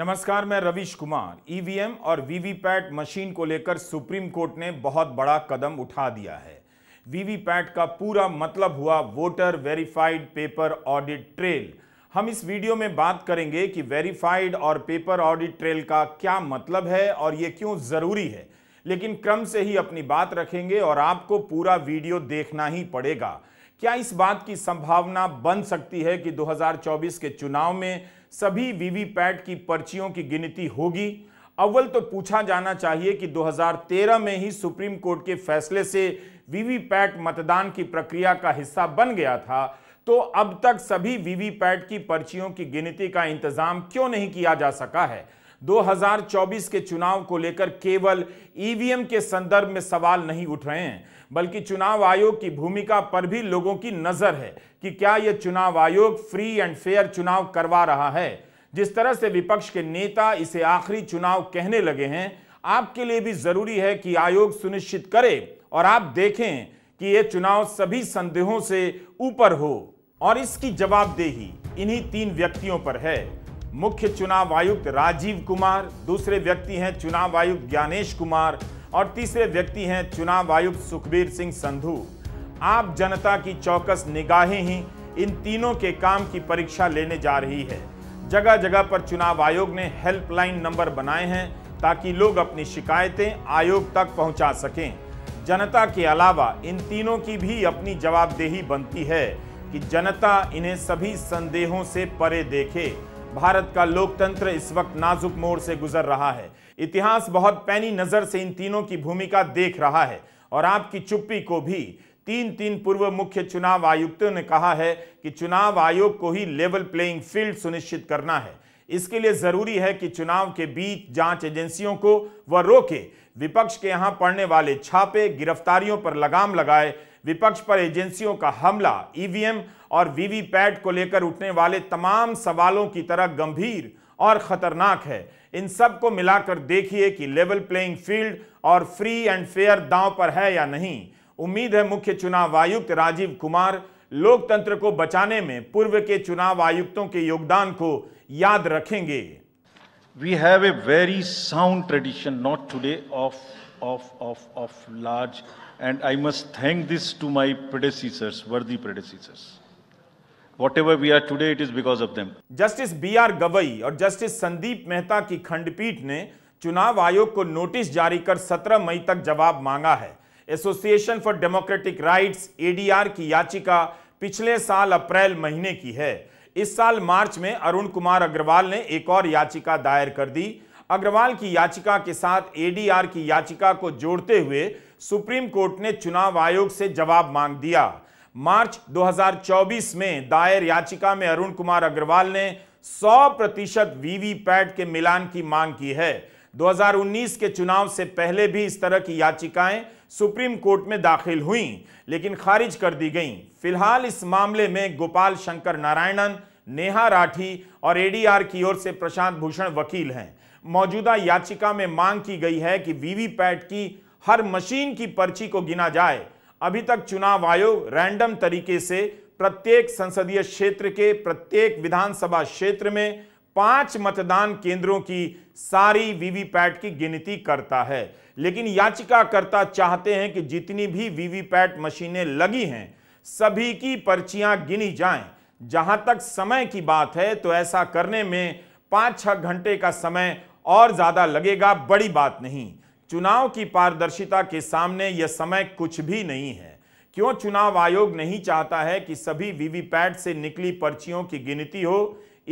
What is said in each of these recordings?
नमस्कार मैं Ravish Kumar EVM e और वीवीपैट मशीन को लेकर सुप्रीम कोर्ट ने बहुत बड़ा कदम उठा दिया है वीवीपैट का पूरा मतलब हुआ voter verified paper audit trail हम इस वीडियो में बात करेंगे कि वेरीफाइड और पेपर ऑडिट ट्रेल का क्या मतलब है और ये क्यों ज़रूरी है लेकिन क्रम से ही अपनी बात रखेंगे और आपको पूरा वीडियो देखना ही पड़ेगा क्या इस बात की संभावना बन सकती है कि 2024 के चुनाव में सभी वीवीपैट की पर्चियों की गिनती होगी अव्वल तो पूछा जाना चाहिए कि 2013 में ही सुप्रीम कोर्ट के फैसले से वीवीपैट मतदान की प्रक्रिया का हिस्सा बन गया था तो अब तक सभी वीवीपैट की पर्चियों की गिनती का इंतजाम क्यों नहीं किया जा सका है 2024 के चुनाव को लेकर केवल ईवीएम के संदर्भ में सवाल नहीं उठ रहे हैं बल्कि चुनाव आयोग की भूमिका पर भी लोगों की नजर है कि क्या यह चुनाव आयोग फ्री एंड फेयर चुनाव करवा रहा है जिस तरह से विपक्ष के नेता इसे आखिरी चुनाव कहने लगे हैं आपके लिए भी जरूरी है कि आयोग सुनिश्चित करे और आप देखें कि यह चुनाव सभी संदेहों से ऊपर हो और इसकी जवाबदेही इन्हीं तीन व्यक्तियों पर है मुख्य चुनाव आयुक्त राजीव कुमार दूसरे व्यक्ति हैं चुनाव आयुक्त ज्ञानेश कुमार और तीसरे व्यक्ति हैं चुनाव आयुक्त सुखबीर सिंह संधू आप जनता की चौकस निगाहें ही इन तीनों के काम की परीक्षा लेने जा रही है जगह जगह पर चुनाव आयोग ने हेल्पलाइन नंबर बनाए हैं ताकि लोग अपनी शिकायतें आयोग तक पहुंचा सकें जनता के अलावा इन तीनों की भी अपनी जवाबदेही बनती है कि जनता इन्हें सभी संदेहों से परे देखे भारत का लोकतंत्र इस वक्त नाजुक मोड़ से गुजर रहा है इतिहास बहुत पैनी नज़र से इन तीनों की भूमिका देख रहा है और आपकी चुप्पी को भी तीन तीन पूर्व मुख्य चुनाव आयुक्तों ने कहा है कि चुनाव आयोग को ही लेवल प्लेइंग फील्ड सुनिश्चित करना है इसके लिए जरूरी है कि चुनाव के बीच जांच एजेंसियों को वह रोके विपक्ष के यहां पड़ने वाले छापे गिरफ्तारियों पर लगाम लगाए विपक्ष पर एजेंसियों का हमला ईवीएम e और वीवीपैट को लेकर उठने वाले तमाम सवालों की तरह गंभीर और ख़तरनाक है इन सब को मिलाकर देखिए कि लेवल प्लेइंग फील्ड और फ्री एंड फेयर दांव पर है या नहीं उम्मीद है मुख्य चुनाव आयुक्त राजीव कुमार लोकतंत्र को बचाने में पूर्व के चुनाव आयुक्तों के योगदान को याद रखेंगे we have a very sound tradition not today of of of of large and I must thank this to my predecessors worthy predecessors whatever we are today, it is because of them. Justice B.R. Gavai और Justice Sandeep Mehta की खंडपीठ ने चुनाव आयोग को notice जारी कर 17 मई तक जवाब मांगा है association for democratic rights ADR की याचिका पिछले साल अप्रैल महीने की है इस साल मार्च में अरुण कुमार अग्रवाल ने एक और याचिका दायर कर दी अग्रवाल की याचिका के साथ एडीआर की याचिका को जोड़ते हुए सुप्रीम कोर्ट ने चुनाव आयोग से जवाब मांग दिया मार्च 2024 में दायर याचिका में अरुण कुमार अग्रवाल ने 100 प्रतिशत वीवीपैट के मिलान की मांग की है 2019 के चुनाव से पहले भी इस तरह की याचिकाएं सुप्रीम कोर्ट में दाखिल हुईं लेकिन खारिज कर दी गईं फिलहाल इस मामले में गोपाल शंकर नारायणन नेहा राठी और एडीआर की ओर से प्रशांत भूषण वकील हैं मौजूदा याचिका में मांग की गई है कि वीवीपैट की हर मशीन की पर्ची को गिना जाए अभी तक चुनाव आयोग रैंडम तरीके से प्रत्येक संसदीय क्षेत्र के प्रत्येक विधानसभा क्षेत्र में पांच मतदान केंद्रों की सारी वीवीपैट की गिनती करता है लेकिन याचिकाकर्ता चाहते हैं कि जितनी भी वीवीपैट मशीनें लगी हैं सभी की पर्चियां गिनी जाएं जहां तक समय की बात है तो ऐसा करने में पांच छह घंटे का समय और ज़्यादा लगेगा बड़ी बात नहीं चुनाव की पारदर्शिता के सामने यह समय कुछ भी नहीं है क्यों चुनाव आयोग नहीं चाहता है कि सभी वीवीपैट से निकली पर्चियों की गिनती हो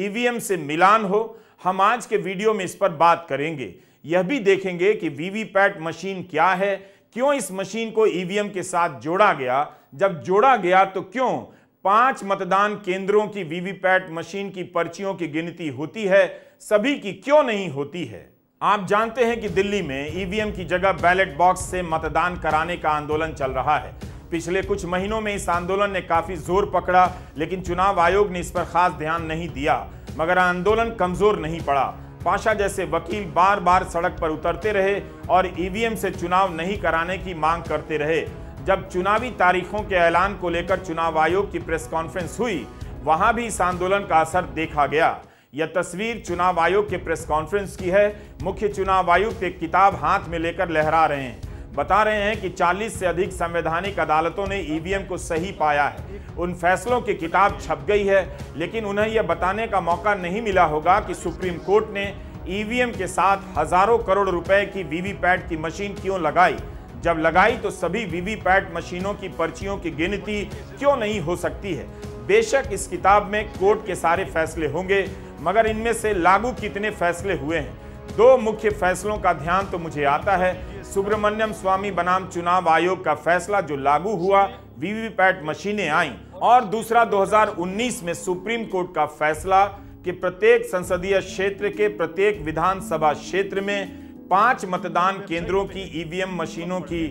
ईवीएम से मिलान हो हम आज के वीडियो में इस पर बात करेंगे यह भी देखेंगे कि वीवीपैट मशीन क्या है क्यों इस मशीन को ईवीएम के साथ जोड़ा गया जब जोड़ा गया तो क्यों पांच मतदान केंद्रों की वीवीपैट मशीन की पर्चियों की गिनती होती है सभी की क्यों नहीं होती है आप जानते हैं कि दिल्ली में ईवीएम की जगह बैलेट बॉक्स से मतदान कराने का आंदोलन चल रहा है पिछले कुछ महीनों में इस आंदोलन ने काफी जोर पकड़ा लेकिन चुनाव आयोग ने इस पर खास ध्यान नहीं दिया मगर आंदोलन कमजोर नहीं पड़ा पाशा जैसे वकील बार बार सड़क पर उतरते रहे और ईवीएम से चुनाव नहीं कराने की मांग करते रहे जब चुनावी तारीखों के ऐलान को लेकर चुनाव आयोग की प्रेस कॉन्फ्रेंस हुई वहां भी इस आंदोलन का असर देखा गया यह तस्वीर चुनाव आयोग के प्रेस कॉन्फ्रेंस की है मुख्य चुनाव आयुक्त एक किताब हाथ में लेकर लहरा रहे हैं बता रहे हैं कि 40 से अधिक संवैधानिक अदालतों ने ईवीएम को सही पाया है उन फैसलों की किताब छप गई है लेकिन उन्हें यह बताने का मौका नहीं मिला होगा कि सुप्रीम कोर्ट ने ईवीएम के साथ हजारों करोड़ रुपए की वीवीपैट की मशीन क्यों लगाई जब लगाई तो सभी वीवीपैट मशीनों की पर्चियों की गिनती क्यों नहीं हो सकती है बेशक इस किताब में कोर्ट के सारे फैसले होंगे मगर इनमें से लागू कितने फैसले हुए हैं दो मुख्य फैसलों का ध्यान तो मुझे आता है सुब्रमण्यम स्वामी बनाम चुनाव आयोग का फैसला जो लागू हुआ वीवीपैट मशीनें आईं और दूसरा 2019 में सुप्रीम कोर्ट का फैसला कि प्रत्येक संसदीय क्षेत्र के प्रत्येक विधानसभा क्षेत्र में पांच मतदान केंद्रों की ईवीएम मशीनों की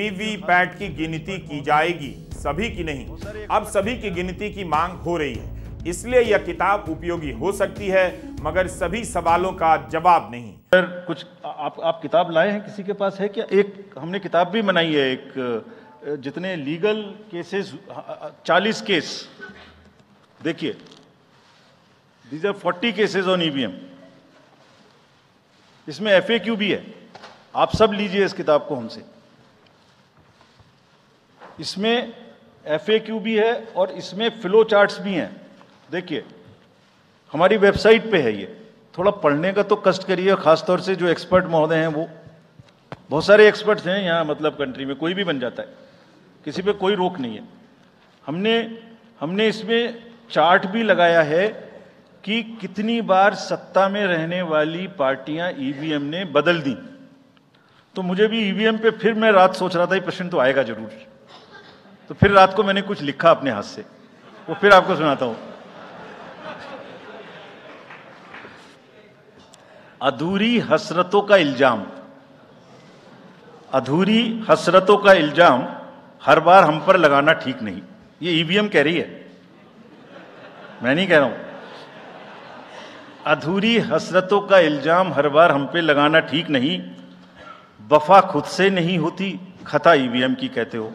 वीवीपैट की गिनती की जाएगी सभी की नहीं अब सभी की गिनती की मांग हो रही है इसलिए यह किताब उपयोगी हो सकती है मगर सभी सवालों का जवाब नहीं सर कुछ आप आप किताब लाए हैं किसी के पास है क्या एक हमने किताब भी बनाई है एक जितने लीगल केसेस चालीस केस देखिए these are forty cases on EVM इसमें एफ भी है आप सब लीजिए इस किताब को हमसे इसमें एफ भी है और इसमें फ्लो चार्ट्स भी हैं देखिए हमारी वेबसाइट पे है ये थोड़ा पढ़ने का तो कष्ट करिए खासतौर से जो एक्सपर्ट महोदय हैं वो बहुत सारे एक्सपर्ट्स हैं यहाँ मतलब कंट्री में कोई भी बन जाता है किसी पे कोई रोक नहीं है हमने हमने इसमें चार्ट भी लगाया है कि कितनी बार सत्ता में रहने वाली पार्टियां ईवीएम e ने बदल दी तो मुझे भी ईवीएम e पे फिर मैं रात सोच रहा था ये प्रश्न तो आएगा जरूर तो फिर रात को मैंने कुछ लिखा अपने हाथ से वो फिर आपको सुनाता हूं अधूरी हसरतों का इल्जाम अधूरी हसरतों का इल्जाम हर बार हम पर लगाना ठीक नहीं ये ईवीएम e कह रही है मैं नहीं कह रहा हूं अधूरी हसरतों का इल्जाम हर बार हम पे लगाना ठीक नहीं वफा खुद से नहीं होती खता ईवीएम e की कहते हो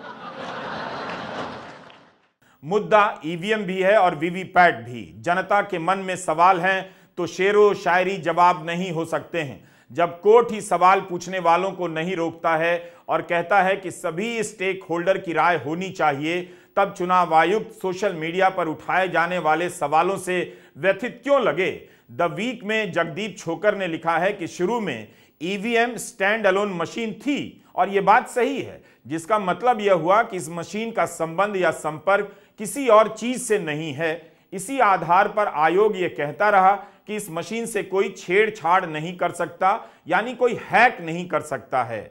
मुद्दा ईवीएम e भी है और वीवीपैट भी जनता के मन में सवाल हैं तो शेरो शायरी जवाब नहीं हो सकते हैं जब कोर्ट ही सवाल पूछने वालों को नहीं रोकता है और कहता है कि सभी स्टेक होल्डर की राय होनी चाहिए तब चुनाव आयुक्त सोशल मीडिया पर उठाए जाने वाले सवालों से व्यथित क्यों लगे द वीक में जगदीप छोकर ने लिखा है कि शुरू में ईवीएम स्टैंड अलोन मशीन थी और ये बात सही है जिसका मतलब यह हुआ कि इस मशीन का संबंध या संपर्क किसी और चीज से नहीं है इसी आधार पर आयोग ये कहता रहा कि इस मशीन से कोई छेड़छाड़ नहीं कर सकता यानी कोई हैक नहीं कर सकता है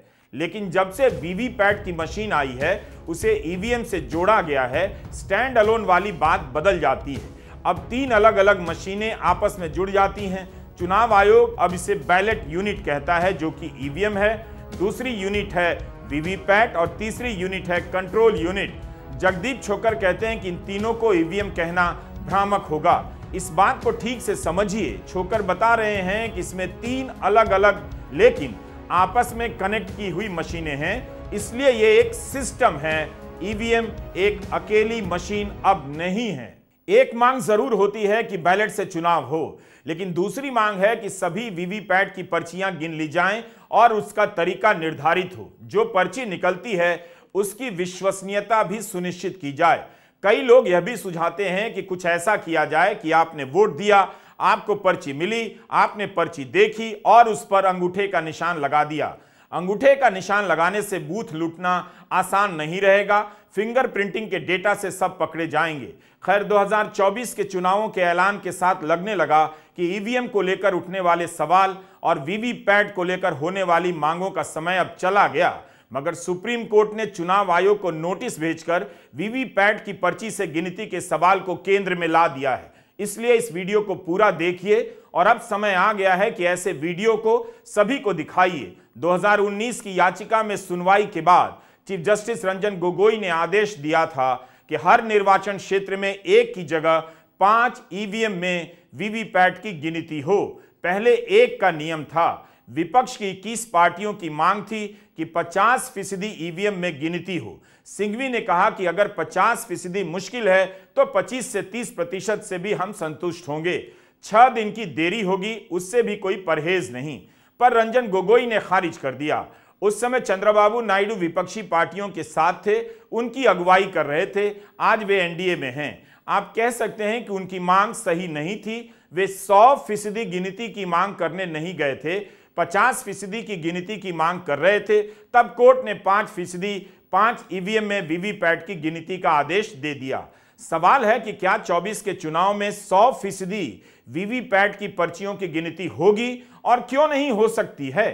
लेकिन जब से वीवीपैट की मशीन आई है उसे ईवीएम से जोड़ा गया है स्टैंड अलोन वाली बात बदल जाती है अब तीन अलग अलग मशीनें आपस में जुड़ जाती हैं चुनाव आयोग अब इसे बैलेट यूनिट कहता है जो कि ईवीएम है दूसरी यूनिट है वीवीपैट और तीसरी यूनिट है कंट्रोल यूनिट जगदीप छोकर कहते हैं कि इन तीनों को ईवीएम कहना भ्रामक होगा इस बात को ठीक से समझिए छोकर बता रहे हैं कि इसमें तीन अलग अलग लेकिन आपस में कनेक्ट की हुई मशीनें हैं इसलिए ये एक सिस्टम है ईवीएम एक अकेली मशीन अब नहीं है एक मांग जरूर होती है कि बैलेट से चुनाव हो लेकिन दूसरी मांग है कि सभी वीवीपैट की पर्चियां गिन ली जाएं और उसका तरीका निर्धारित हो जो पर्ची निकलती है उसकी विश्वसनीयता भी सुनिश्चित की जाए कई लोग यह भी सुझाते हैं कि कुछ ऐसा किया जाए कि आपने वोट दिया आपको पर्ची मिली आपने पर्ची देखी और उस पर अंगूठे का निशान लगा दिया अंगूठे का निशान लगाने से बूथ लूटना आसान नहीं रहेगा फिंगर प्रिंटिंग के डेटा से सब पकड़े जाएंगे खैर 2024 के चुनावों के ऐलान के साथ लगने लगा कि ईवीएम को लेकर उठने वाले सवाल और वीवीपैट को लेकर होने वाली मांगों का समय अब चला गया मगर सुप्रीम कोर्ट ने चुनाव आयोग को नोटिस भेजकर वीवीपैट की पर्ची से गिनती के सवाल को केंद्र में ला दिया है इसलिए इस वीडियो को पूरा देखिए और अब समय आ गया है कि ऐसे वीडियो को सभी को दिखाइए 2019 की याचिका में सुनवाई के बाद चीफ जस्टिस रंजन गोगोई ने आदेश दिया था कि हर निर्वाचन क्षेत्र में एक की जगह पांच ईवीएम में वीवीपैट की गिनती हो पहले एक का नियम था विपक्ष की इक्कीस पार्टियों की मांग थी कि 50 फीसदी ईवीएम में गिनती हो सिंघवी ने कहा कि अगर 50 फीसदी मुश्किल है तो 25 से 30 प्रतिशत से भी हम संतुष्ट होंगे छह दिन की देरी होगी उससे भी कोई परहेज नहीं पर रंजन गोगोई ने खारिज कर दिया उस समय चंद्रबाबू नायडू विपक्षी पार्टियों के साथ थे उनकी अगुवाई कर रहे थे आज वे एनडीए में हैं आप कह सकते हैं कि उनकी मांग सही नहीं थी वे सौ फीसदी गिनती की मांग करने नहीं गए थे पचास फीसदी की गिनती की मांग कर रहे थे तब कोर्ट ने पांच फीसदी पांच ईवीएम में वीवीपैट की गिनती का आदेश दे दिया सवाल है कि क्या 24 के चुनाव में 100 फीसदी वीवीपैट की पर्चियों की गिनती होगी और क्यों नहीं हो सकती है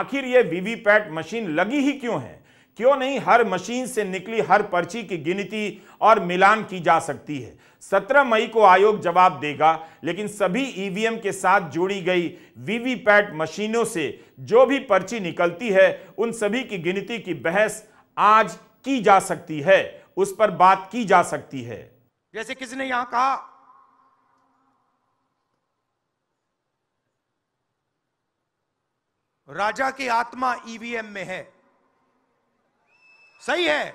आखिर यह वीवीपैट मशीन लगी ही क्यों है क्यों नहीं हर मशीन से निकली हर पर्ची की गिनती और मिलान की जा सकती है 17 मई को आयोग जवाब देगा लेकिन सभी ईवीएम के साथ जोड़ी गई वीवीपैट मशीनों से जो भी पर्ची निकलती है उन सभी की गिनती की बहस आज की जा सकती है उस पर बात की जा सकती है जैसे किसी ने यहां कहा राजा की आत्मा ईवीएम में है सही है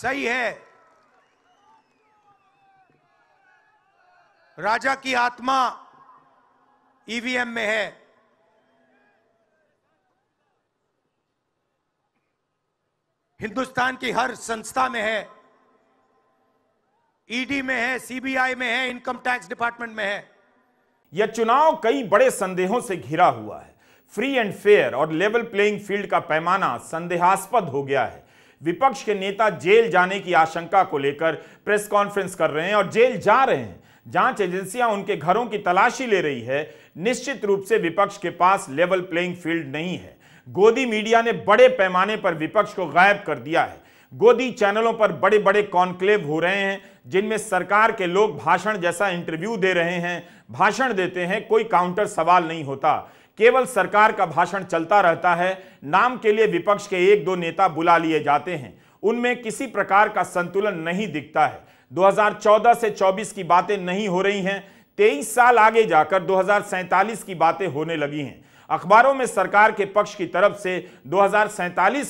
सही है राजा की आत्मा ईवीएम में है हिंदुस्तान की हर संस्था में है ईडी में है सीबीआई में है इनकम टैक्स डिपार्टमेंट में है यह चुनाव कई बड़े संदेहों से घिरा हुआ है फ्री एंड फेयर और लेवल प्लेइंग फील्ड का पैमाना संदेहास्पद हो गया है विपक्ष के नेता जेल जाने की आशंका को लेकर प्रेस कॉन्फ्रेंस कर रहे हैं और जेल जा रहे हैं जांच एजेंसियां उनके घरों की तलाशी ले रही है निश्चित रूप से विपक्ष के पास लेवल प्लेइंग फील्ड नहीं है गोदी मीडिया ने बड़े पैमाने पर विपक्ष को गायब कर दिया है गोदी चैनलों पर बड़े बड़े कॉन्क्लेव हो रहे हैं जिनमें सरकार के लोग भाषण जैसा इंटरव्यू दे रहे हैं भाषण देते हैं कोई काउंटर सवाल नहीं होता केवल सरकार का भाषण चलता रहता है नाम के लिए विपक्ष के एक दो नेता बुला लिए जाते हैं उनमें किसी प्रकार का संतुलन नहीं दिखता है 2014 से 24 की बातें नहीं हो रही हैं तेईस साल आगे जाकर दो की बातें होने लगी हैं अखबारों में सरकार के पक्ष की तरफ से दो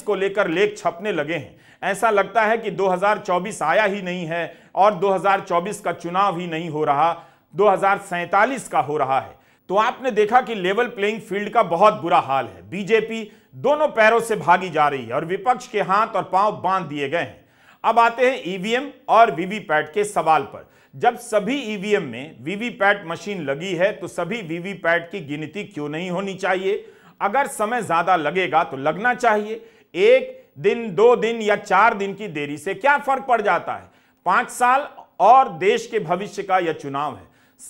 को लेकर लेख छपने लगे हैं ऐसा लगता है कि 2024 आया ही नहीं है और 2024 का चुनाव ही नहीं हो रहा दो का हो रहा है तो आपने देखा कि लेवल प्लेइंग फील्ड का बहुत बुरा हाल है बीजेपी दोनों पैरों से भागी जा रही है और विपक्ष के हाथ और पांव बांध दिए गए हैं अब आते हैं ईवीएम e और वीवीपैट के सवाल पर जब सभी ईवीएम e में वीवीपैट मशीन लगी है तो सभी वीवीपैट की गिनती क्यों नहीं होनी चाहिए अगर समय ज्यादा लगेगा तो लगना चाहिए एक दिन दो दिन या चार दिन की देरी से क्या फर्क पड़ जाता है पांच साल और देश के भविष्य का यह चुनाव है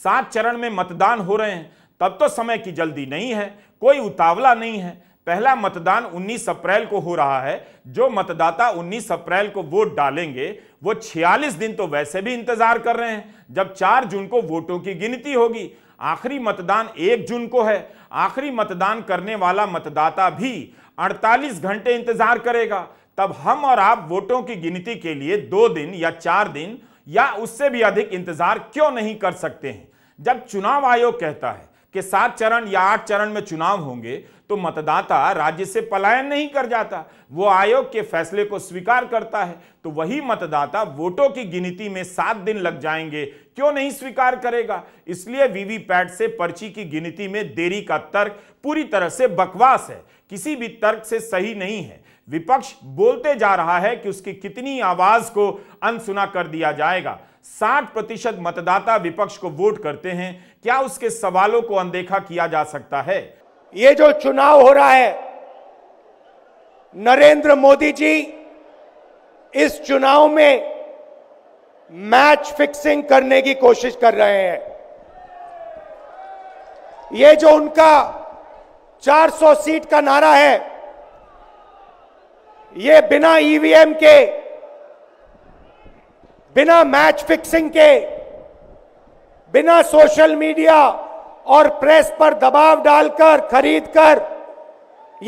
सात चरण में मतदान हो रहे हैं तब तो समय की जल्दी नहीं है कोई उतावला नहीं है पहला मतदान 19 अप्रैल को हो रहा है जो मतदाता 19 अप्रैल को वोट डालेंगे वो 46 दिन तो वैसे भी इंतजार कर रहे हैं जब 4 जून को वोटों की गिनती होगी आखिरी मतदान 1 जून को है आखिरी मतदान करने वाला मतदाता भी 48 घंटे इंतजार करेगा तब हम और आप वोटों की गिनती के लिए दो दिन या चार दिन या उससे भी अधिक इंतजार क्यों नहीं कर सकते हैं जब चुनाव आयोग कहता है कि सात चरण या आठ चरण में चुनाव होंगे तो मतदाता राज्य से पलायन नहीं कर जाता वो आयोग के फैसले को स्वीकार करता है तो वही मतदाता वोटों की गिनती में सात दिन लग जाएंगे क्यों नहीं स्वीकार करेगा इसलिए वीवीपैट से पर्ची की गिनती में देरी का तर्क पूरी तरह से बकवास है किसी भी तर्क से सही नहीं है विपक्ष बोलते जा रहा है कि उसकी कितनी आवाज को अनसुना कर दिया जाएगा 60 प्रतिशत मतदाता विपक्ष को वोट करते हैं क्या उसके सवालों को अनदेखा किया जा सकता है ये जो चुनाव हो रहा है नरेंद्र मोदी जी इस चुनाव में मैच फिक्सिंग करने की कोशिश कर रहे हैं ये जो उनका 400 सीट का नारा है ये बिना ईवीएम e के बिना मैच फिक्सिंग के बिना सोशल मीडिया और प्रेस पर दबाव डालकर खरीद कर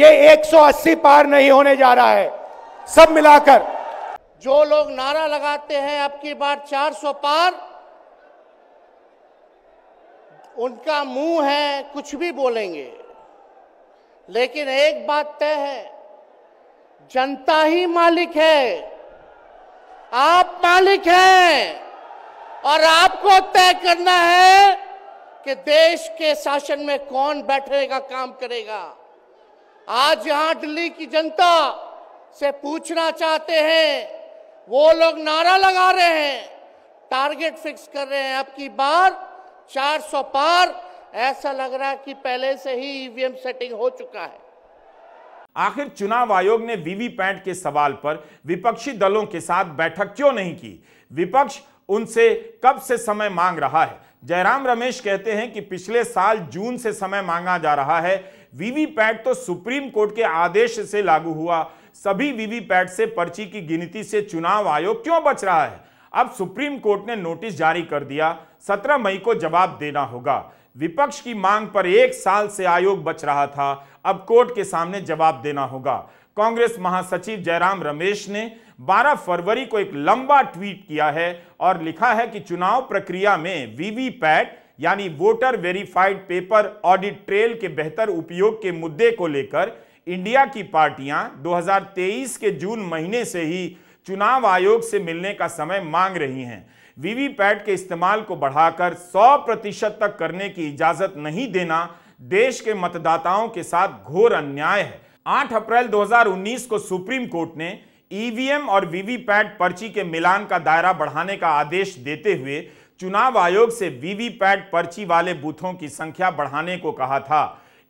ये 180 पार नहीं होने जा रहा है सब मिलाकर जो लोग नारा लगाते हैं अब की बार 400 पार उनका मुंह है कुछ भी बोलेंगे लेकिन एक बात तय है जनता ही मालिक है आप मालिक हैं और आपको तय करना है कि देश के शासन में कौन बैठेगा काम करेगा आज यहां दिल्ली की जनता से पूछना चाहते हैं वो लोग नारा लगा रहे हैं टारगेट फिक्स कर रहे हैं अब की बार 400 पार ऐसा लग रहा है कि पहले से ही ईवीएम e सेटिंग हो चुका है आखिर चुनाव आयोग ने वीवीपैट के सवाल पर विपक्षी दलों के साथ बैठक क्यों नहीं की विपक्ष उनसे कब से समय मांग रहा है जयराम रमेश कहते हैं कि पिछले साल जून से समय मांगा जा रहा है वीवीपैट तो सुप्रीम कोर्ट के आदेश से लागू हुआ सभी वीवीपैट से पर्ची की गिनती से चुनाव आयोग क्यों बच रहा है अब सुप्रीम कोर्ट ने नोटिस जारी कर दिया 17 मई को जवाब देना होगा विपक्ष की मांग पर एक साल से आयोग बच रहा था अब कोर्ट के सामने जवाब देना होगा कांग्रेस महासचिव जयराम रमेश ने 12 फरवरी को एक लंबा ट्वीट किया है और लिखा है कि चुनाव प्रक्रिया में वीवीपैट यानी voter verified paper audit trail के बेहतर उपयोग के मुद्दे को लेकर इंडिया की पार्टियां 2023 के जून महीने से ही चुनाव आयोग से मिलने का समय मांग रही हैं वीवीपैट के इस्तेमाल को बढ़ाकर 100 प्रतिशत तक करने की इजाजत नहीं देना देश के मतदाताओं के साथ घोर अन्याय है 8 अप्रैल 2019 को सुप्रीम कोर्ट ने ईवीएम और वीवीपैट पर्ची के मिलान का दायरा बढ़ाने का आदेश देते हुए चुनाव आयोग से वीवीपैट पर्ची वाले बूथों की संख्या बढ़ाने को कहा था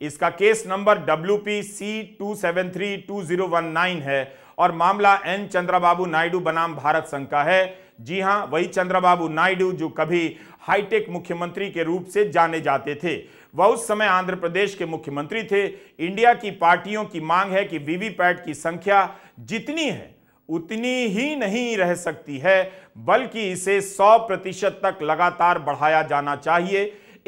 इसका case number W P C two seven three two zero one nine है और मामला एन चंद्रबाबू नायडू बनाम भारत संघ का है जी हां वही चंद्रबाबू नायडू जो कभी हाईटेक मुख्यमंत्री के रूप से जाने जाते थे वह उस समय आंध्र प्रदेश के मुख्यमंत्री थे इंडिया की पार्टियों की मांग है कि वीवीपैट की संख्या जितनी है उतनी ही नहीं रह सकती है बल्कि इसे 100 प्रतिशत तक लगातार बढ़ाया जाना चाहिए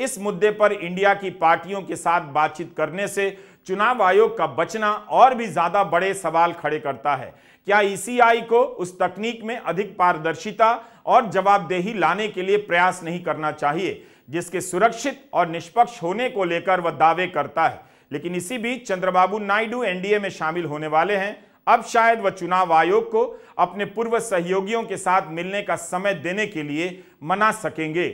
इस मुद्दे पर इंडिया की पार्टियों के साथ बातचीत करने से चुनाव आयोग का बचना और भी ज्यादा बड़े सवाल खड़े करता है क्या ईसीआई को उस तकनीक में अधिक पारदर्शिता और जवाबदेही लाने के लिए प्रयास नहीं करना चाहिए जिसके सुरक्षित और निष्पक्ष होने को लेकर वह दावे करता है लेकिन इसी बीच चंद्रबाबू नायडू एनडीए में शामिल होने वाले हैं अब शायद वह चुनाव आयोग को अपने पूर्व सहयोगियों के साथ मिलने का समय देने के लिए मना सकेंगे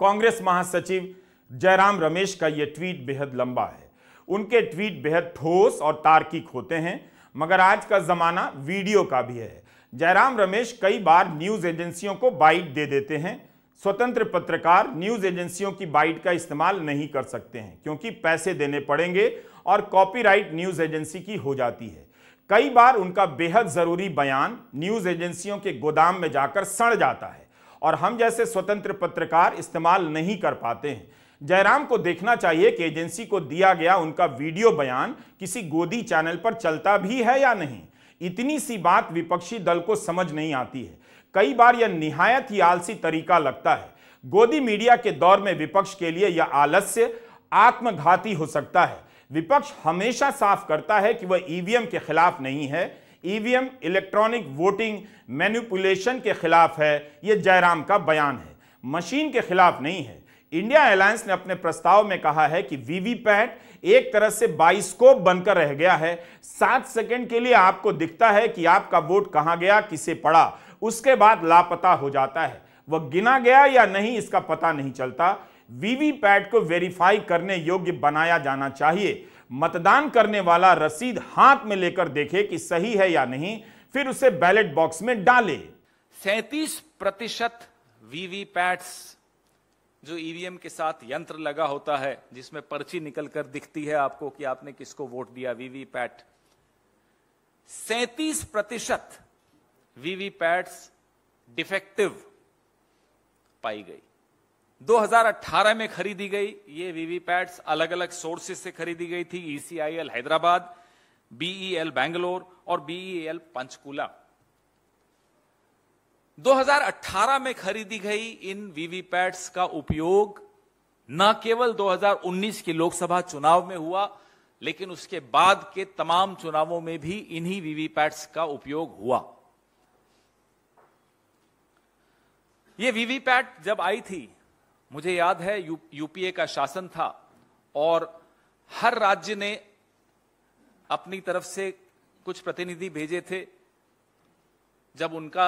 कांग्रेस महासचिव जयराम रमेश का यह ट्वीट बेहद लंबा है उनके ट्वीट बेहद ठोस और तार्किक होते हैं मगर आज का ज़माना वीडियो का भी है जयराम रमेश कई बार न्यूज़ एजेंसियों को बाइट दे देते हैं स्वतंत्र पत्रकार न्यूज एजेंसियों की बाइट का इस्तेमाल नहीं कर सकते हैं क्योंकि पैसे देने पड़ेंगे और कॉपीराइट न्यूज एजेंसी की हो जाती है कई बार उनका बेहद जरूरी बयान न्यूज एजेंसियों के गोदाम में जाकर सड़ जाता है और हम जैसे स्वतंत्र पत्रकार इस्तेमाल नहीं कर पाते हैं जयराम को देखना चाहिए कि एजेंसी को दिया गया उनका वीडियो बयान किसी गोदी चैनल पर चलता भी है या नहीं इतनी सी बात विपक्षी दल को समझ नहीं आती है कई बार यह निहायत ही आलसी तरीका लगता है गोदी मीडिया के दौर में विपक्ष के लिए यह आलस्य आत्मघाती हो सकता है विपक्ष हमेशा साफ करता है कि वह ईवीएम के खिलाफ नहीं है ईवीएम इलेक्ट्रॉनिक वोटिंग मैनिपुलेशन के खिलाफ है यह जयराम का बयान है मशीन के खिलाफ नहीं है इंडिया एलायंस ने अपने प्रस्ताव में कहा है कि वीवीपैट एक तरह से बाइस्कोप बनकर रह गया है सात सेकंड के लिए आपको दिखता है कि आपका वोट कहां गया किसे पड़ा उसके बाद लापता हो जाता है वह गिना गया या नहीं इसका पता नहीं चलता वीवीपैट को वेरीफाई करने योग्य बनाया जाना चाहिए मतदान करने वाला रसीद हाथ में लेकर देखे कि सही है या नहीं फिर उसे बैलेट बॉक्स में डाले सैतीस प्रतिशत वीवीपैट्स जो ईवीएम के साथ यंत्र लगा होता है जिसमें पर्ची निकलकर दिखती है आपको कि आपने किसको वोट दिया वीवीपैट सैतीस प्रतिशत वीवीपैट्स डिफेक्टिव पाई गई 2018 में खरीदी गई ये वीवीपैट्स अलग अलग सोर्सेस से खरीदी गई थी ECIL e Hyderabad BEL e Bangalore और बीईएल e पंचकूला 2018 में खरीदी गई इन वीवीपैट्स का उपयोग न केवल 2019 के लोकसभा चुनाव में हुआ लेकिन उसके बाद के तमाम चुनावों में भी इन्हीं वीवीपैट्स का उपयोग हुआ ये वीवीपैट जब आई थी मुझे याद है यू, यूपीए का शासन था और हर राज्य ने अपनी तरफ से कुछ प्रतिनिधि भेजे थे जब उनका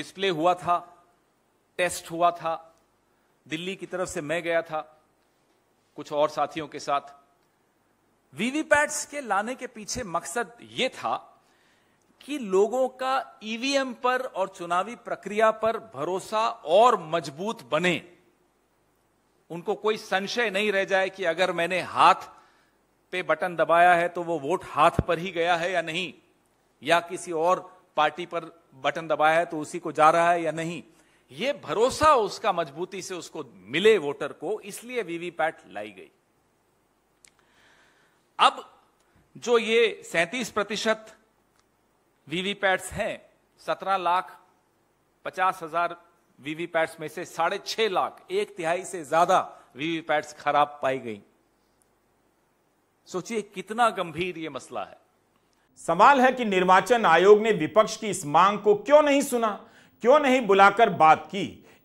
डिस्प्ले हुआ था टेस्ट हुआ था दिल्ली की तरफ से मैं गया था कुछ और साथियों के साथ वीवीपैट्स के लाने के पीछे मकसद ये था कि लोगों का ईवीएम पर और चुनावी प्रक्रिया पर भरोसा और मजबूत बने उनको कोई संशय नहीं रह जाए कि अगर मैंने हाथ पे बटन दबाया है तो वो वोट हाथ पर ही गया है या नहीं या किसी और पार्टी पर बटन दबाया है तो उसी को जा रहा है या नहीं ये भरोसा उसका मजबूती से उसको मिले वोटर को इसलिए वीवीपैट लाई गई अब जो ये सैंतीस प्रतिशत वीवीपैट्स हैं सत्रह लाख पचास हजार वीवीपैट्स में से साढ़े छह लाख एक तिहाई से ज्यादा वीवीपैट्स खराब पाई गई सोचिए कितना गंभीर यह मसला है सवाल है कि निर्वाचन आयोग ने विपक्ष की इस मांग को क्यों नहीं सुना क्यों नहीं बुलाकर बात की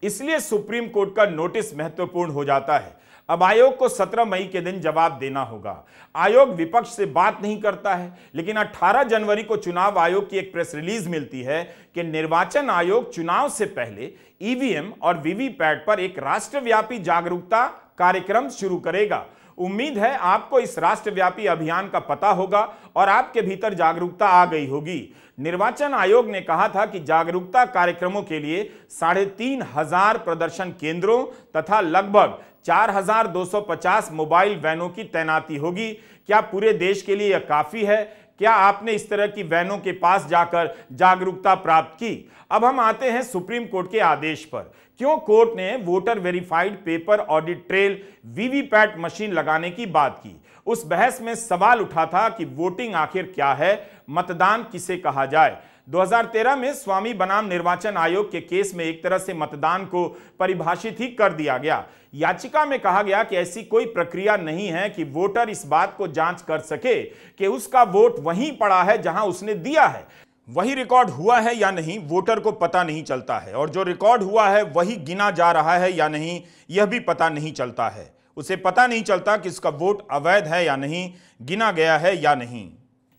इसलिए सुप्रीम कोर्ट का नोटिस महत्वपूर्ण हो जाता है अब आयोग को 17 मई के दिन जवाब देना होगा आयोग विपक्ष से बात नहीं करता है लेकिन 18 जनवरी को चुनाव आयोग की एक प्रेस रिलीज मिलती है कि निर्वाचन आयोग चुनाव से पहले ईवीएम और वीवीपैट पर एक राष्ट्रव्यापी जागरूकता कार्यक्रम शुरू करेगा उम्मीद है आपको इस राष्ट्रव्यापी अभियान का पता होगा और आपके भीतर जागरूकता आ गई होगी निर्वाचन आयोग ने कहा था कि जागरूकता कार्यक्रमों के लिए साढ़े तीन हजार प्रदर्शन केंद्रों तथा लगभग 4,250 मोबाइल वैनों की तैनाती होगी क्या पूरे देश के लिए यह काफ़ी है क्या आपने इस तरह की वैनों के पास जाकर जागरूकता प्राप्त की अब हम आते हैं सुप्रीम कोर्ट के आदेश पर क्यों कोर्ट ने voter verified paper audit trail VVPAT machine लगाने की बात की उस बहस में सवाल उठा था कि वोटिंग आखिर क्या है मतदान किसे कहा जाए 2013 में स्वामी बनाम निर्वाचन आयोग के केस में एक तरह से मतदान को परिभाषित ही कर दिया गया याचिका में कहा गया कि ऐसी कोई प्रक्रिया नहीं है कि वोटर इस बात को जांच कर सके कि उसका वोट वहीं पड़ा है जहां उसने दिया है वही रिकॉर्ड हुआ है या नहीं वोटर को पता नहीं चलता है और जो रिकॉर्ड हुआ है वही गिना जा रहा है या नहीं यह भी पता नहीं चलता है उसे पता नहीं चलता कि इसका वोट अवैध है या नहीं गिना गया है या नहीं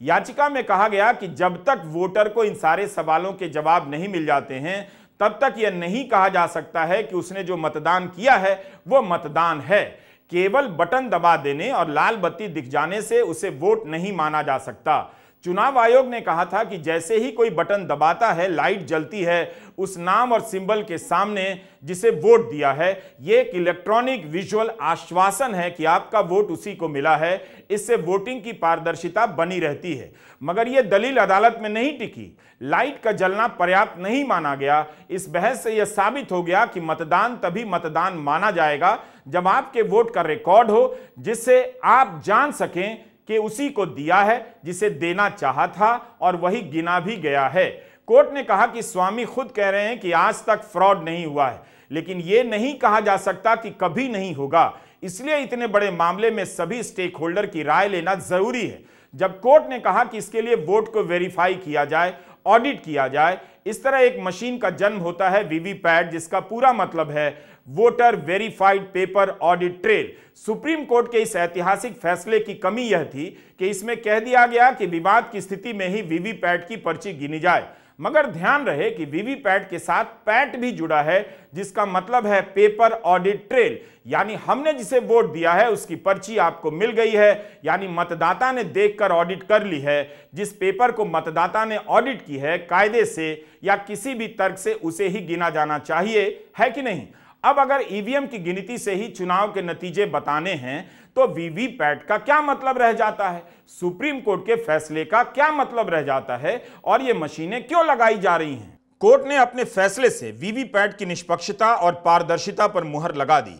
याचिका में कहा गया कि जब तक वोटर को इन सारे सवालों के जवाब नहीं मिल जाते हैं तब तक यह नहीं कहा जा सकता है कि उसने जो मतदान किया है वो मतदान है केवल बटन दबा देने और लाल बत्ती दिख जाने से उसे वोट नहीं माना जा सकता चुनाव आयोग ने कहा था कि जैसे ही कोई बटन दबाता है लाइट जलती है उस नाम और सिंबल के सामने जिसे वोट दिया है ये एक इलेक्ट्रॉनिक विजुअल आश्वासन है कि आपका वोट उसी को मिला है इससे वोटिंग की पारदर्शिता बनी रहती है मगर यह दलील अदालत में नहीं टिकी लाइट का जलना पर्याप्त नहीं माना गया इस बहस से यह साबित हो गया कि मतदान तभी मतदान माना जाएगा जब आपके वोट का रिकॉर्ड हो जिससे आप जान सकें कि उसी को दिया है जिसे देना चाहा था और वही गिना भी गया है कोर्ट ने कहा कि स्वामी खुद कह रहे हैं कि आज तक फ्रॉड नहीं हुआ है लेकिन यह नहीं कहा जा सकता कि कभी नहीं होगा इसलिए इतने बड़े मामले में सभी स्टेक होल्डर की राय लेना जरूरी है जब कोर्ट ने कहा कि इसके लिए वोट को वेरीफाई किया जाए ऑडिट किया जाए इस तरह एक मशीन का जन्म होता है वीवीपैट जिसका पूरा मतलब है voter verified paper audit trail supreme court के इस ऐतिहासिक फैसले की कमी यह थी कि इसमें कह दिया गया कि विवाद की स्थिति में ही वीवीपैट की पर्ची गिनी जाए मगर ध्यान रहे कि वीवीपैट के साथ पैट भी जुड़ा है जिसका मतलब है पेपर ऑडिट ट्रेल यानी हमने जिसे वोट दिया है उसकी पर्ची आपको मिल गई है यानी मतदाता ने देखकर ऑडिट कर ली है जिस पेपर को मतदाता ने ऑडिट की है कायदे से या किसी भी तर्क से उसे ही गिना जाना चाहिए है कि नहीं अब अगर ईवीएम e की गिनती से ही चुनाव के नतीजे बताने हैं तो वीवीपैट का क्या मतलब रह जाता है सुप्रीम कोर्ट के फैसले का क्या मतलब रह जाता है और ये मशीनें क्यों लगाई जा रही हैं कोर्ट ने अपने फैसले से वीवीपैट की निष्पक्षता और पारदर्शिता पर मुहर लगा दी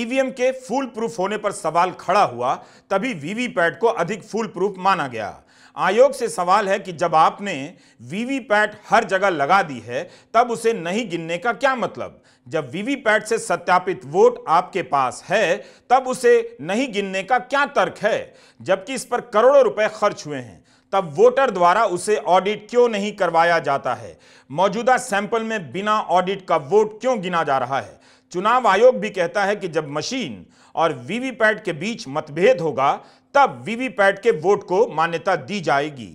ईवीएम e के फुल प्रूफ होने पर सवाल खड़ा हुआ तभी वीवीपैट को अधिक फुल प्रूफ माना गया आयोग से सवाल है कि जब आपने वीवीपैट हर जगह लगा दी है तब उसे नहीं गिनने का क्या मतलब जब वीवीपैट से सत्यापित वोट आपके पास है तब उसे नहीं गिनने का क्या तर्क है जबकि इस पर करोड़ों रुपए खर्च हुए हैं तब वोटर द्वारा उसे ऑडिट क्यों नहीं करवाया जाता है मौजूदा सैंपल में बिना ऑडिट का वोट क्यों गिना जा रहा है चुनाव आयोग भी कहता है कि जब मशीन और वीवीपैट के बीच मतभेद होगा तब वीवीपैट के वोट को मान्यता दी जाएगी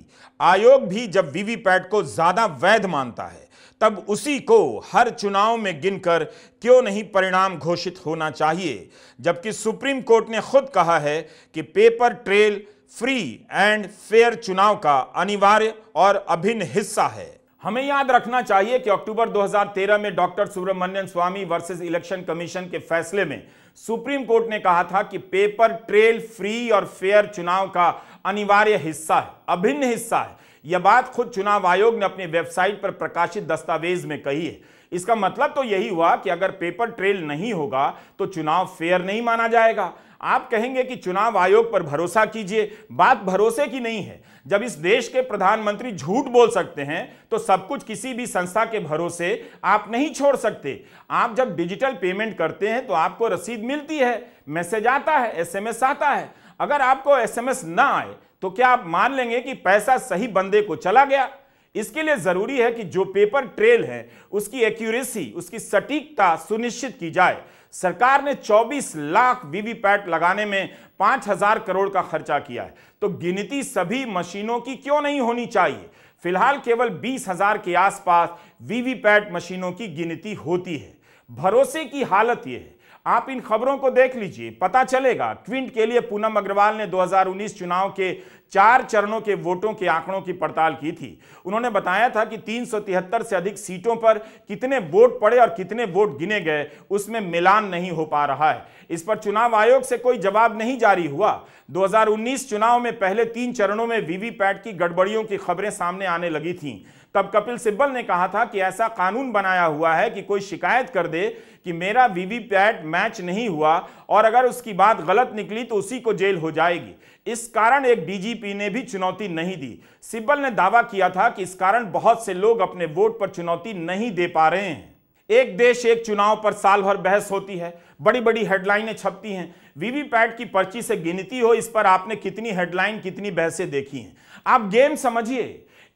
आयोग भी जब वीवीपैट को ज्यादा वैध मानता है तब उसी को हर चुनाव में गिनकर क्यों नहीं परिणाम घोषित होना चाहिए जबकि सुप्रीम कोर्ट ने खुद कहा है कि paper trail free and fair चुनाव का अनिवार्य और अभिन्न हिस्सा है हमें याद रखना चाहिए कि अक्टूबर 2013 में doctor Subramanian Swamy versus election commission के फैसले में सुप्रीम कोर्ट ने कहा था कि पेपर ट्रेल फ्री और फेयर चुनाव का अनिवार्य हिस्सा है अभिन्न हिस्सा है यह बात खुद चुनाव आयोग ने अपनी वेबसाइट पर प्रकाशित दस्तावेज में कही है इसका मतलब तो यही हुआ कि अगर पेपर ट्रेल नहीं होगा तो चुनाव फेयर नहीं माना जाएगा आप कहेंगे कि चुनाव आयोग पर भरोसा कीजिए बात भरोसे की नहीं है जब इस देश के प्रधानमंत्री झूठ बोल सकते हैं तो सब कुछ किसी भी संस्था के भरोसे आप नहीं छोड़ सकते आप जब डिजिटल पेमेंट करते हैं तो आपको रसीद मिलती है मैसेज आता है एसएमएस आता है अगर आपको एसएमएस ना आए तो क्या आप मान लेंगे कि पैसा सही बंदे को चला गया इसके लिए जरूरी है कि जो पेपर ट्रेल है उसकी एक्यूरेसी उसकी सटीकता सुनिश्चित की जाए सरकार ने 24 लाख वीवीपैट लगाने में 5000 करोड़ का खर्चा किया है तो गिनती सभी मशीनों की क्यों नहीं होनी चाहिए फिलहाल केवल 20,000 के आसपास वीवीपैट मशीनों की गिनती होती है भरोसे की हालत यह है आप इन खबरों को देख लीजिए पता चलेगा ट्विंट के लिए पूनम अग्रवाल ने 2019 चुनाव के चार चरणों के वोटों के आंकड़ों की पड़ताल की थी उन्होंने बताया था कि तीन से अधिक सीटों पर कितने वोट पड़े और कितने वोट गिने गए उसमें मिलान नहीं हो पा रहा है इस पर चुनाव आयोग से कोई जवाब नहीं जारी हुआ 2019 चुनाव में पहले तीन चरणों में वीवीपैट की गड़बड़ियों की खबरें सामने आने लगी थीं तब कपिल सिब्बल ने कहा था कि ऐसा कानून बनाया हुआ है कि कोई शिकायत कर दे कि मेरा वीवीपैट मैच नहीं हुआ और अगर उसकी बात गलत निकली तो उसी को जेल हो जाएगी इस कारण एक डीजीपी ने भी चुनौती नहीं दी सिब्बल ने दावा किया था कि इस कारण बहुत से लोग अपने वोट पर चुनौती नहीं दे पा रहे हैं एक देश एक चुनाव पर साल भर बहस होती है बड़ी बड़ी हेडलाइनें छपती हैं वीवीपैट की पर्ची से गिनती हो इस पर आपने कितनी हेडलाइन कितनी बहसें देखी हैं आप गेम समझिए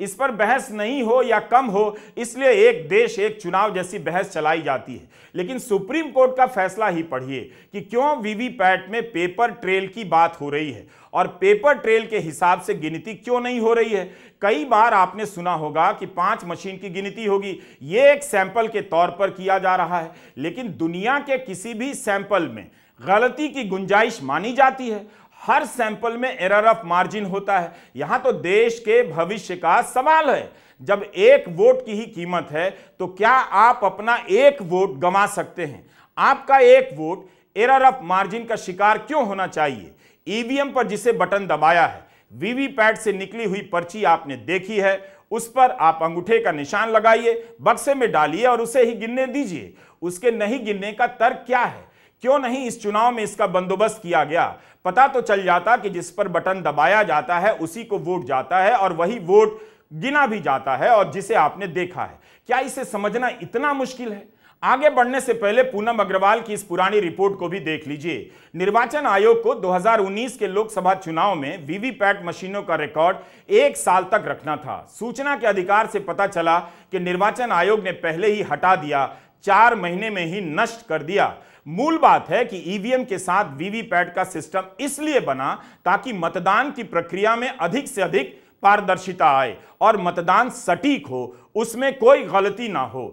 इस पर बहस नहीं हो या कम हो इसलिए एक देश एक चुनाव जैसी बहस चलाई जाती है लेकिन सुप्रीम कोर्ट का फैसला ही पढ़िए कि क्यों वीवीपैट में पेपर ट्रेल की बात हो रही है और पेपर ट्रेल के हिसाब से गिनती क्यों नहीं हो रही है कई बार आपने सुना होगा कि पांच मशीन की गिनती होगी ये एक सैंपल के तौर पर किया जा रहा है लेकिन दुनिया के किसी भी सैंपल में गलती की गुंजाइश मानी जाती है हर सैंपल में एरर ऑफ मार्जिन होता है यहां तो देश के भविष्य का सवाल है जब एक वोट की ही कीमत है तो क्या आप अपना एक वोट गंवा सकते हैं आपका एक वोट एरर ऑफ मार्जिन का शिकार क्यों होना चाहिए ईवीएम पर जिसे बटन दबाया है वीवीपैट से निकली हुई पर्ची आपने देखी है उस पर आप अंगूठे का निशान लगाइए बक्से में डालिए और उसे ही गिनने दीजिए उसके नहीं गिनने का तर्क क्या है क्यों नहीं इस चुनाव में इसका बंदोबस्त किया गया पता तो चल जाता कि जिस पर बटन दबाया जाता है उसी को वोट जाता है और वही वोट गिना भी जाता है और जिसे आपने देखा है क्या इसे समझना इतना मुश्किल है आगे बढ़ने से पहले पूनम अग्रवाल की इस पुरानी रिपोर्ट को भी देख लीजिए निर्वाचन आयोग को 2019 के लोकसभा चुनाव में वीवीपैट मशीनों का रिकॉर्ड एक साल तक रखना था सूचना के अधिकार से पता चला कि निर्वाचन आयोग ने पहले ही हटा दिया चार महीने में ही नष्ट कर दिया मूल बात है कि ईवीएम e के साथ वीवीपैट का सिस्टम इसलिए बना ताकि मतदान की प्रक्रिया में अधिक से अधिक पारदर्शिता आए और मतदान सटीक हो उसमें कोई गलती ना हो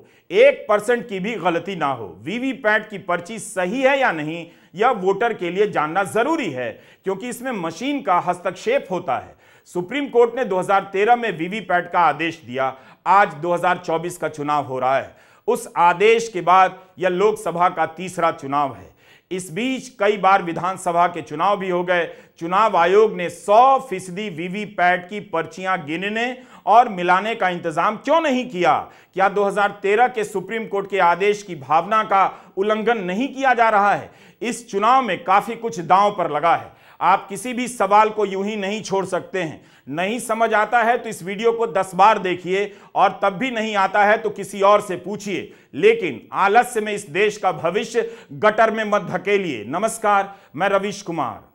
एक परसेंट की भी गलती ना हो वीवीपैट की पर्ची सही है या नहीं यह वोटर के लिए जानना जरूरी है क्योंकि इसमें मशीन का हस्तक्षेप होता है सुप्रीम कोर्ट ने 2013 में वीवीपैट का आदेश दिया आज 2024 का चुनाव हो रहा है उस आदेश के बाद यह लोकसभा का तीसरा चुनाव है इस बीच कई बार विधानसभा के चुनाव भी हो गए चुनाव आयोग ने 100 फीसदी वीवीपैट की पर्चियां गिनने और मिलाने का इंतजाम क्यों नहीं किया क्या 2013 के सुप्रीम कोर्ट के आदेश की भावना का उल्लंघन नहीं किया जा रहा है इस चुनाव में काफी कुछ दांव पर लगा है आप किसी भी सवाल को यूं ही नहीं छोड़ सकते हैं नहीं समझ आता है तो इस वीडियो को दस बार देखिए और तब भी नहीं आता है तो किसी और से पूछिए लेकिन आलस्य में इस देश का भविष्य गटर में मत धकेलिए नमस्कार मैं रवीश कुमार